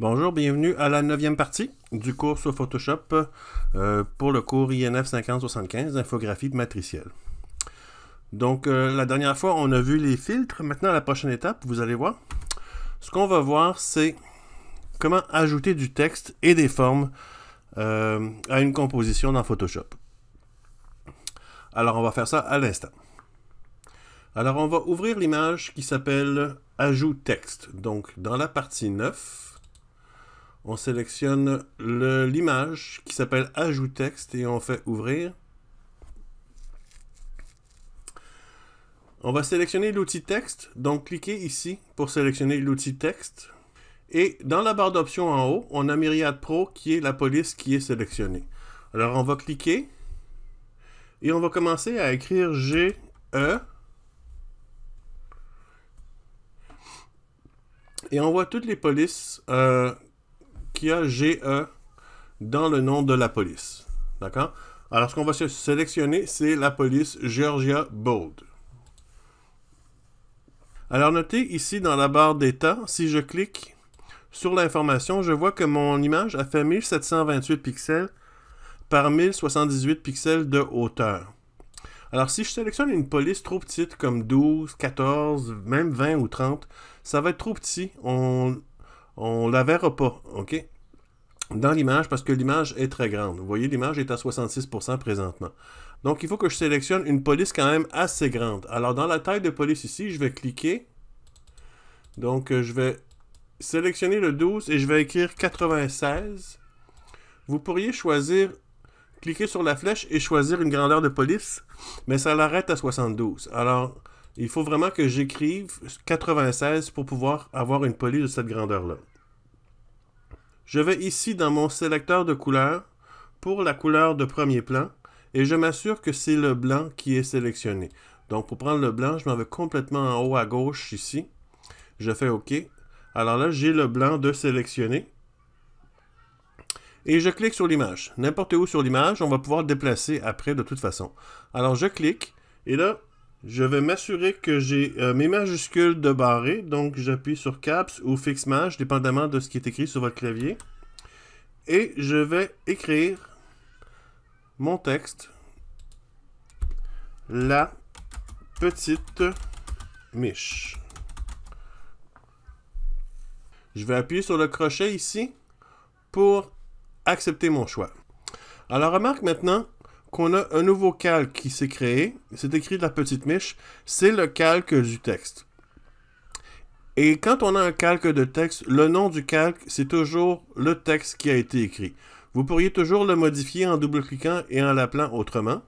Bonjour, bienvenue à la neuvième partie du cours sur Photoshop euh, pour le cours INF 5075 Infographie matricielle. Donc euh, la dernière fois, on a vu les filtres. Maintenant, la prochaine étape, vous allez voir, ce qu'on va voir, c'est comment ajouter du texte et des formes euh, à une composition dans Photoshop. Alors, on va faire ça à l'instant. Alors, on va ouvrir l'image qui s'appelle « Ajout texte ». Donc, dans la partie 9, on sélectionne l'image qui s'appelle Ajout texte et on fait ouvrir. On va sélectionner l'outil texte, donc cliquez ici pour sélectionner l'outil texte. Et dans la barre d'options en haut, on a Myriad Pro qui est la police qui est sélectionnée. Alors on va cliquer et on va commencer à écrire GE et on voit toutes les polices euh, qui a GE dans le nom de la police. D'accord Alors, ce qu'on va sélectionner, c'est la police Georgia Bold. Alors, notez ici dans la barre d'état, si je clique sur l'information, je vois que mon image a fait 1728 pixels par 1078 pixels de hauteur. Alors, si je sélectionne une police trop petite comme 12, 14, même 20 ou 30, ça va être trop petit. On on la verra pas, OK? Dans l'image, parce que l'image est très grande. Vous voyez, l'image est à 66% présentement. Donc, il faut que je sélectionne une police quand même assez grande. Alors, dans la taille de police ici, je vais cliquer. Donc, euh, je vais sélectionner le 12 et je vais écrire 96. Vous pourriez choisir, cliquer sur la flèche et choisir une grandeur de police, mais ça l'arrête à 72. Alors, il faut vraiment que j'écrive 96 pour pouvoir avoir une police de cette grandeur-là. Je vais ici dans mon sélecteur de couleurs pour la couleur de premier plan et je m'assure que c'est le blanc qui est sélectionné. Donc pour prendre le blanc, je m'en vais complètement en haut à gauche ici. Je fais OK. Alors là, j'ai le blanc de sélectionné. Et je clique sur l'image. N'importe où sur l'image, on va pouvoir le déplacer après de toute façon. Alors je clique et là, je vais m'assurer que j'ai euh, mes majuscules de barré, donc j'appuie sur Caps ou Fix Maj, dépendamment de ce qui est écrit sur votre clavier. Et je vais écrire mon texte, la petite miche. Je vais appuyer sur le crochet ici pour accepter mon choix. Alors remarque maintenant on a un nouveau calque qui s'est créé. C'est écrit de la petite miche. C'est le calque du texte. Et quand on a un calque de texte, le nom du calque, c'est toujours le texte qui a été écrit. Vous pourriez toujours le modifier en double-cliquant et en l'appelant autrement,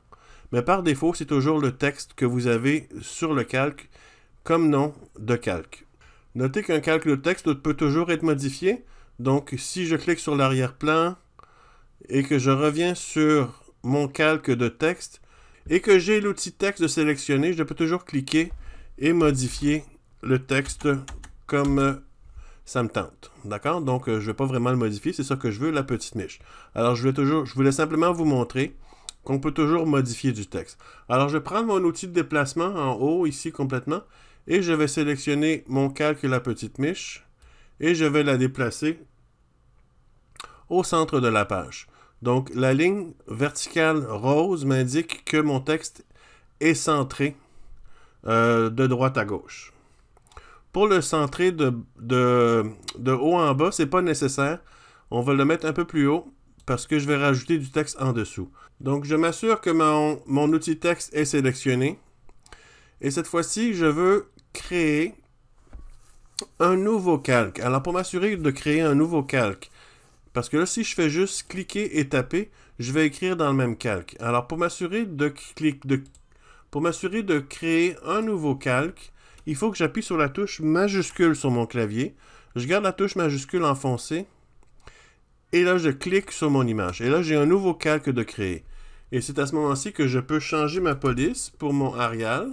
mais par défaut, c'est toujours le texte que vous avez sur le calque comme nom de calque. Notez qu'un calque de texte peut toujours être modifié, donc si je clique sur l'arrière-plan et que je reviens sur mon calque de texte et que j'ai l'outil texte de sélectionner, je peux toujours cliquer et modifier le texte comme euh, ça me tente. D'accord? Donc, euh, je ne vais pas vraiment le modifier. C'est ça que je veux, la petite niche. Alors, je, toujours, je voulais simplement vous montrer qu'on peut toujours modifier du texte. Alors, je vais prendre mon outil de déplacement en haut, ici, complètement, et je vais sélectionner mon calque la petite miche et je vais la déplacer au centre de la page. Donc, la ligne verticale rose m'indique que mon texte est centré euh, de droite à gauche. Pour le centrer de, haut en bas, ce n'est pas nécessaire. On va le mettre un peu plus haut parce que je vais rajouter du texte en dessous. Donc, je m'assure que mon, mon outil texte est sélectionné. Et cette fois-ci, je veux créer un nouveau calque. Alors, pour m'assurer de créer un nouveau calque, parce que là, si je fais juste cliquer et taper, je vais écrire dans le même calque. Alors, pour m'assurer de, pour m'assurer de créer un nouveau calque, il faut que j'appuie sur la touche majuscule sur mon clavier. Je garde la touche majuscule enfoncée. Et là, je clique sur mon image. Et là, j'ai un nouveau calque de créer. Et c'est à ce moment-ci que je peux changer ma police pour mon Arial.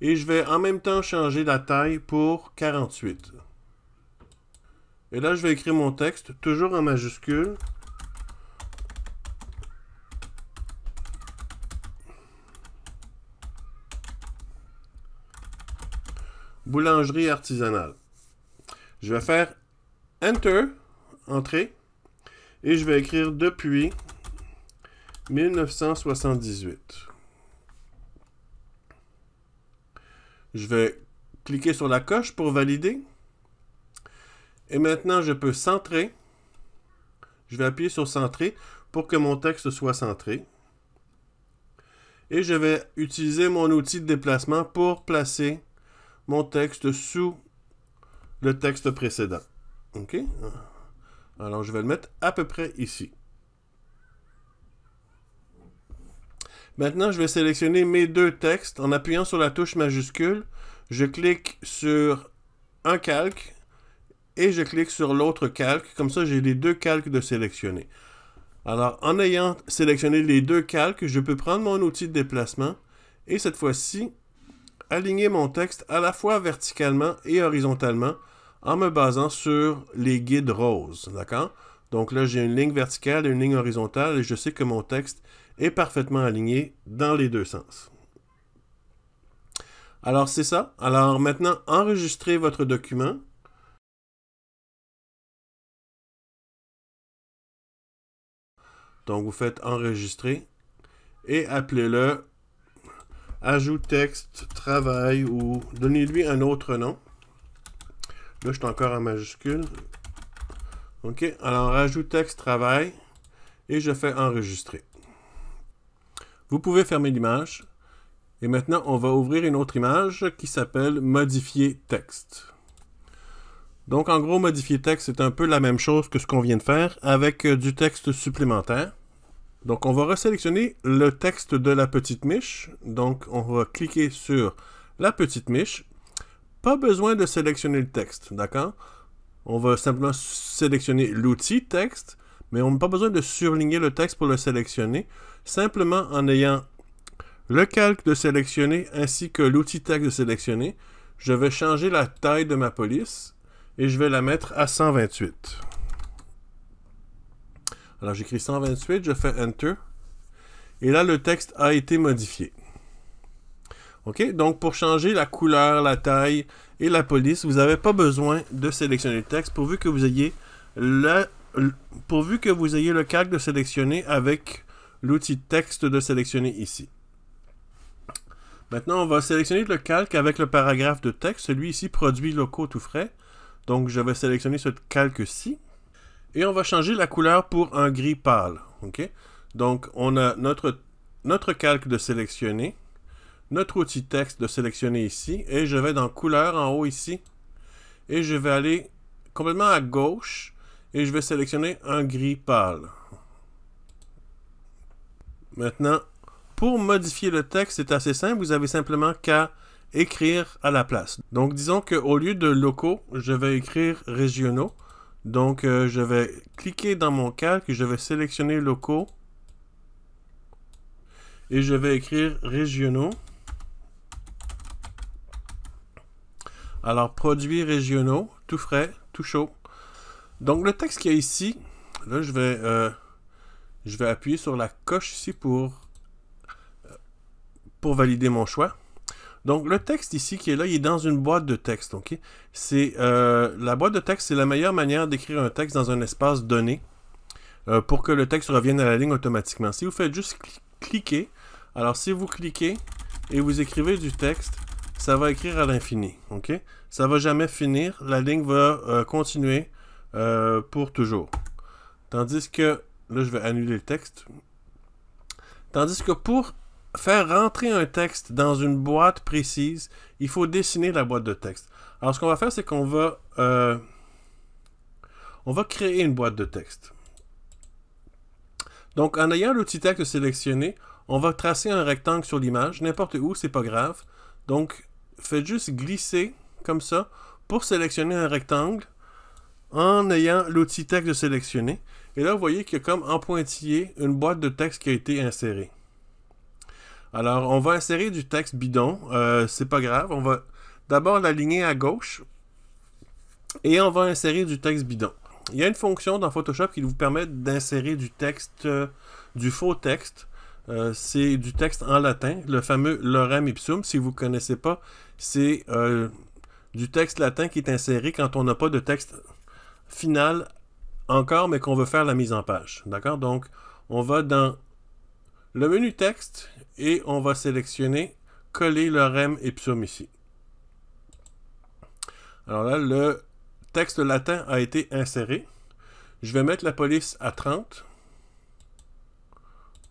Et je vais en même temps changer la taille pour 48. Et là, je vais écrire mon texte, toujours en majuscule. Boulangerie artisanale. Je vais faire Enter, Entrée, et je vais écrire depuis 1978. Je vais cliquer sur la coche pour valider. Et maintenant, je peux centrer. Je vais appuyer sur centrer pour que mon texte soit centré. Et je vais utiliser mon outil de déplacement pour placer mon texte sous le texte précédent. OK? Alors, je vais le mettre à peu près ici. Maintenant, je vais sélectionner mes deux textes en appuyant sur la touche majuscule. Je clique sur un calque et je clique sur l'autre calque. Comme ça, j'ai les deux calques de sélectionner. Alors, en ayant sélectionné les deux calques, je peux prendre mon outil de déplacement et cette fois-ci, aligner mon texte à la fois verticalement et horizontalement en me basant sur les guides roses, d'accord? Donc là, j'ai une ligne verticale et une ligne horizontale et je sais que mon texte est parfaitement aligné dans les deux sens. Alors c'est ça. Alors maintenant, enregistrez votre document. Donc, vous faites enregistrer et appelez-le ajout texte travail ou donnez-lui un autre nom. Là, je suis encore en majuscule. OK, alors ajout texte travail et je fais enregistrer. Vous pouvez fermer l'image. Et maintenant, on va ouvrir une autre image qui s'appelle modifier texte. Donc en gros, modifier texte, c'est un peu la même chose que ce qu'on vient de faire avec euh, du texte supplémentaire. Donc on va resélectionner le texte de la petite miche. Donc on va cliquer sur la petite miche. Pas besoin de sélectionner le texte, d'accord On va simplement sélectionner l'outil texte, mais on n'a pas besoin de surligner le texte pour le sélectionner. Simplement en ayant le calque de sélectionner ainsi que l'outil texte de sélectionner, je vais changer la taille de ma police et je vais la mettre à 128. Alors j'écris 128, je fais Enter. Et là, le texte a été modifié. OK? Donc, pour changer la couleur, la taille et la police, vous n'avez pas besoin de sélectionner le texte pourvu que vous ayez le, pourvu que vous ayez le calque de sélectionner avec l'outil texte de sélectionner ici. Maintenant, on va sélectionner le calque avec le paragraphe de texte. Celui ci produit locaux tout frais. Donc je vais sélectionner ce calque-ci. Et on va changer la couleur pour un gris pâle. Donc on a notre, notre calque de sélectionner, notre outil texte de sélectionner ici. Et je vais dans couleur en haut ici. Et je vais aller complètement à gauche. Et je vais sélectionner un gris pâle. Maintenant, pour modifier le texte, c'est assez simple. Vous avez simplement qu'à écrire à la place. Donc disons que au lieu de locaux, je vais écrire régionaux. Donc euh, je vais cliquer dans mon calque, je vais sélectionner locaux et je vais écrire régionaux. Alors produits régionaux, tout frais, tout chaud. Donc le texte qui est ici, là je vais, euh, je vais appuyer sur la coche ici pour, euh, pour valider mon choix. Donc, le texte ici qui est là, il est dans une boîte de texte, OK? C'est, euh, la boîte de texte, c'est la meilleure manière d'écrire un texte dans un espace donné euh, pour que le texte revienne à la ligne automatiquement. Si vous faites juste cliquer, alors si vous cliquez et vous écrivez du texte, ça va écrire à l'infini, OK? Ça va jamais finir, la ligne va euh, continuer pour toujours. Tandis que, là, je vais annuler le texte. Tandis que pour faire rentrer un texte dans une boîte précise, il faut dessiner la boîte de texte. Alors, ce qu'on va faire, c'est qu'on va, euh, on va créer une boîte de texte. Donc, en ayant l'outil texte sélectionné, on va tracer un rectangle sur l'image, n'importe où, c'est pas grave. Donc, faites juste glisser comme ça pour sélectionner un rectangle en ayant l'outil texte sélectionné. Et là, vous voyez qu'il y a comme en pointillé une boîte de texte qui a été insérée. Alors, on va insérer du texte bidon. Euh, c'est pas grave. On va d'abord l'aligner à gauche. Et on va insérer du texte bidon. Il y a une fonction dans Photoshop qui vous permet d'insérer du texte, euh, du faux texte. Euh, c'est du texte en latin, le fameux lorem ipsum. Si vous ne connaissez pas, c'est du texte latin qui est inséré quand on n'a pas de texte final encore, mais qu'on veut faire la mise en page. D'accord? Donc, on va dans le menu texte et on va sélectionner coller le rem ipsum ici. Alors là, le texte latin a été inséré. Je vais mettre la police à 30.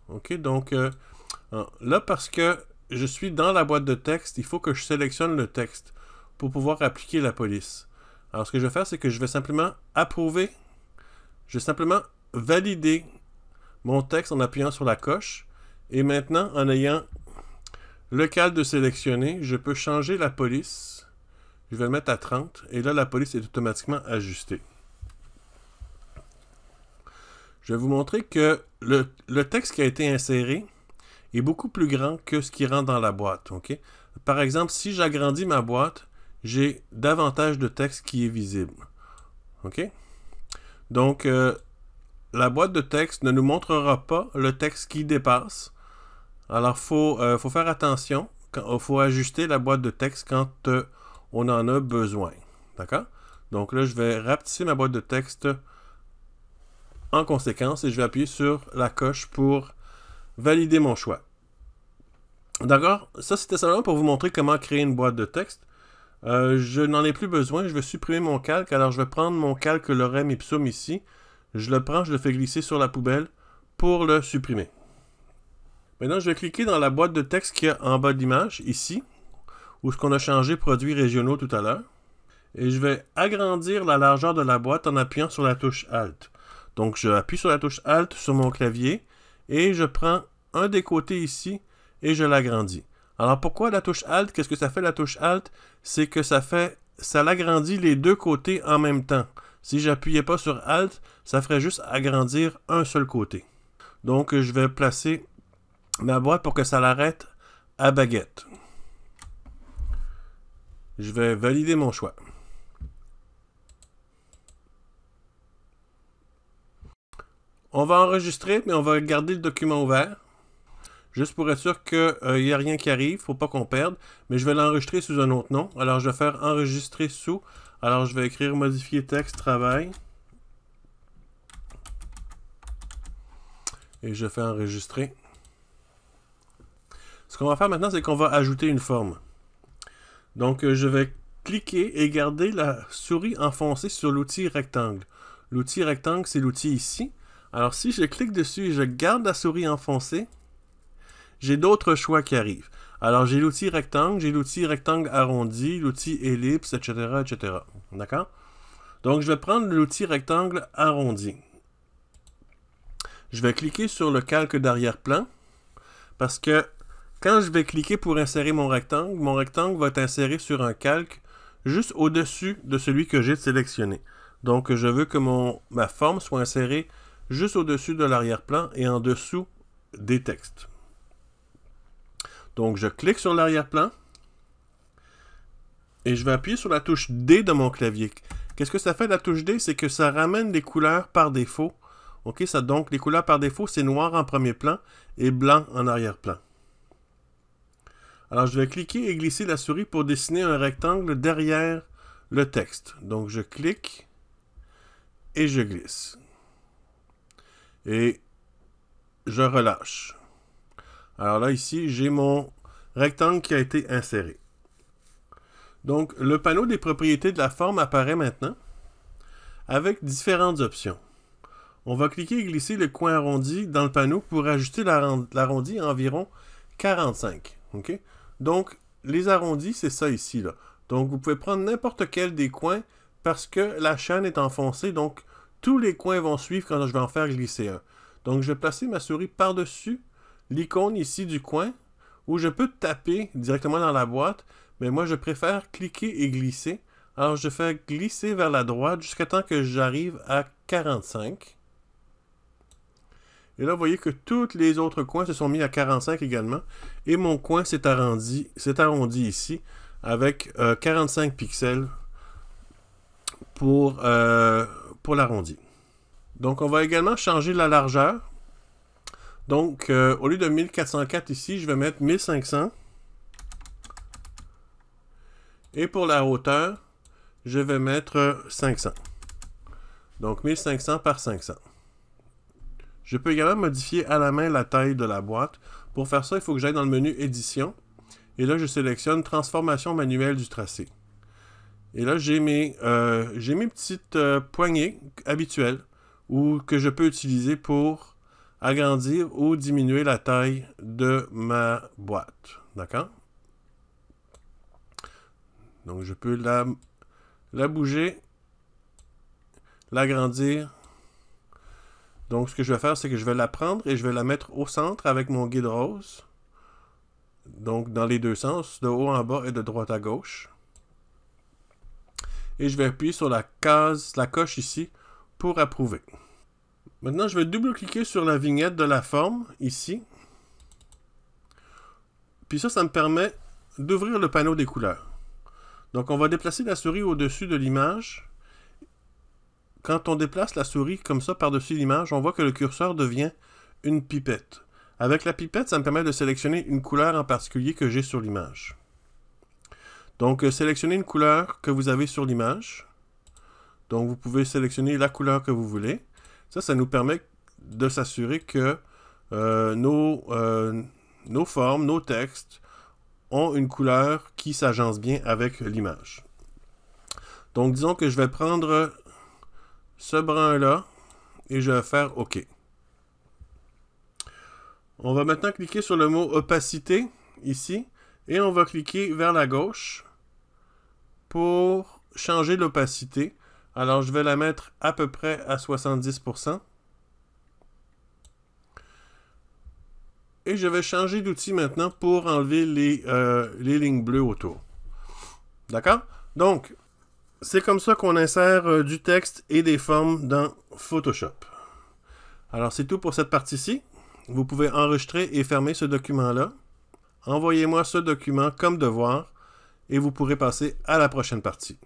OK, donc euh, hein, là, parce que je suis dans la boîte de texte, il faut que je sélectionne le texte pour pouvoir appliquer la police. Alors, ce que je vais faire, c'est que je vais simplement approuver. Je vais simplement valider mon texte en appuyant sur la coche. Et maintenant, en ayant le le de sélectionné, je peux changer la police. Je vais le mettre à 30. Et là, la police est automatiquement ajustée. Je vais vous montrer que le, texte qui a été inséré est beaucoup plus grand que ce qui rentre dans la boîte. Par exemple, si j'agrandis ma boîte, j'ai davantage de texte qui est visible. OK? Donc, euh, la boîte de texte ne nous montrera pas le texte qui dépasse, alors, il euh, faut, faire attention. Il euh, faut ajuster la boîte de texte quand euh, on en a besoin. D'accord? Donc là, je vais rapetisser ma boîte de texte en conséquence et je vais appuyer sur la coche pour valider mon choix. D'accord? Ça, c'était simplement pour vous montrer comment créer une boîte de texte. je n'en ai plus besoin. Je vais supprimer mon calque. Alors, je vais prendre mon calque Lorem Ipsum ici. Je le prends, je le fais glisser sur la poubelle pour le supprimer. Maintenant, je vais cliquer dans la boîte de texte qui y en bas de l'image, ici, où ce qu'on a changé produits régionaux tout à l'heure. Et je vais agrandir la largeur de la boîte en appuyant sur la touche Alt. Donc, je appuie sur la touche Alt sur mon clavier et je prends un des côtés ici et je l'agrandis. Alors, pourquoi la touche Alt Qu'est-ce que ça fait la touche Alt C'est que ça fait, ça l'agrandit les deux côtés en même temps. Si j'appuyais pas sur Alt, ça ferait juste agrandir un seul côté. Donc, je vais placer ma boîte pour que ça l'arrête à baguette. Je vais valider mon choix. On va enregistrer, mais on va garder le document ouvert. Juste pour être sûr qu'il n'y euh, a rien qui arrive, faut pas qu'on perde. Mais je vais l'enregistrer sous un autre nom. Alors je vais faire enregistrer sous. Alors je vais écrire modifier texte travail. Et je fais enregistrer. Ce qu'on va faire maintenant, c'est qu'on va ajouter une forme. Donc, euh, je vais cliquer et garder la souris enfoncée sur l'outil rectangle. L'outil rectangle, c'est l'outil ici. Alors, si je clique dessus et je garde la souris enfoncée, j'ai d'autres choix qui arrivent. Alors, j'ai l'outil rectangle, j'ai l'outil rectangle arrondi, l'outil ellipse, etc., etc. D'accord? Donc, je vais prendre l'outil rectangle arrondi. Je vais cliquer sur le calque d'arrière-plan parce que quand je vais cliquer pour insérer mon rectangle, mon rectangle va être inséré sur un calque juste au-dessus de celui que j'ai sélectionné. Donc je veux que mon, ma forme soit insérée juste au-dessus de l'arrière-plan et en dessous des textes. Donc je clique sur l'arrière-plan et je vais appuyer sur la touche D de mon clavier. Qu'est-ce que ça fait la touche D? C'est que ça ramène les couleurs par défaut. OK, ça donc les couleurs par défaut, c'est noir en premier plan et blanc en arrière-plan. Alors, je vais cliquer et glisser la souris pour dessiner un rectangle derrière le texte. Donc, je clique et je glisse. Et je relâche. Alors là, ici, j'ai mon rectangle qui a été inséré. Donc, le panneau des propriétés de la forme apparaît maintenant avec différentes options. On va cliquer et glisser le coin arrondi dans le panneau pour ajuster l'arrondi à environ 45. Donc, les arrondis, c'est ça ici. Là. Donc, vous pouvez prendre n'importe quel des coins parce que la chaîne est enfoncée. Donc, tous les coins vont suivre quand je vais en faire glisser un. Donc, je vais placer ma souris par-dessus l'icône ici du coin où je peux taper directement dans la boîte. Mais moi, je préfère cliquer et glisser. Alors, je fais glisser vers la droite jusqu'à temps que j'arrive à 45. Et là, vous voyez que tous les autres coins se sont mis à 45 également. Et mon coin s'est arrondi, arrondi ici avec 45 euh, pixels pour, euh, pour l'arrondi. Donc, on va également changer la largeur. Donc, euh, au lieu de 1404 ici, je vais mettre 1500. Et pour la hauteur, je vais mettre 500. Donc, 1500 par 500. Je peux également modifier à la main la taille de la boîte. Pour faire ça, il faut que j'aille dans le menu Édition. Et là, je sélectionne Transformation manuelle du tracé. Et là, j'ai mes, euh, mes, petites euh, poignées habituelles ou que je peux utiliser pour agrandir ou diminuer la taille de ma boîte. D'accord? Donc, je peux la, la bouger, l'agrandir donc, ce que je vais faire, c'est que je vais la prendre et je vais la mettre au centre avec mon guide rose. Donc, dans les deux sens, de haut en bas et de droite à gauche. Et je vais appuyer sur la case, la coche ici, pour approuver. Maintenant, je vais double-cliquer sur la vignette de la forme, ici. Puis ça, ça me permet d'ouvrir le panneau des couleurs. Donc, on va déplacer la souris au-dessus de l'image quand on déplace la souris comme ça par-dessus l'image, on voit que le curseur devient une pipette. Avec la pipette, ça me permet de sélectionner une couleur en particulier que j'ai sur l'image. Donc, euh, sélectionnez une couleur que vous avez sur l'image. Donc, vous pouvez sélectionner la couleur que vous voulez. Ça, ça nous permet de s'assurer que euh, nos, euh, nos formes, nos textes ont une couleur qui s'agence bien avec l'image. Donc, disons que je vais prendre ce brin-là et je vais faire OK. On va maintenant cliquer sur le mot opacité ici et on va cliquer vers la gauche pour changer l'opacité. Alors je vais la mettre à peu près à 70%. Et je vais changer d'outil maintenant pour enlever les, euh, les lignes bleues autour. D'accord? Donc, c'est comme ça qu'on insère euh, du texte et des formes dans Photoshop. Alors c'est tout pour cette partie-ci. Vous pouvez enregistrer et fermer ce document-là. Envoyez-moi ce document comme devoir et vous pourrez passer à la prochaine partie.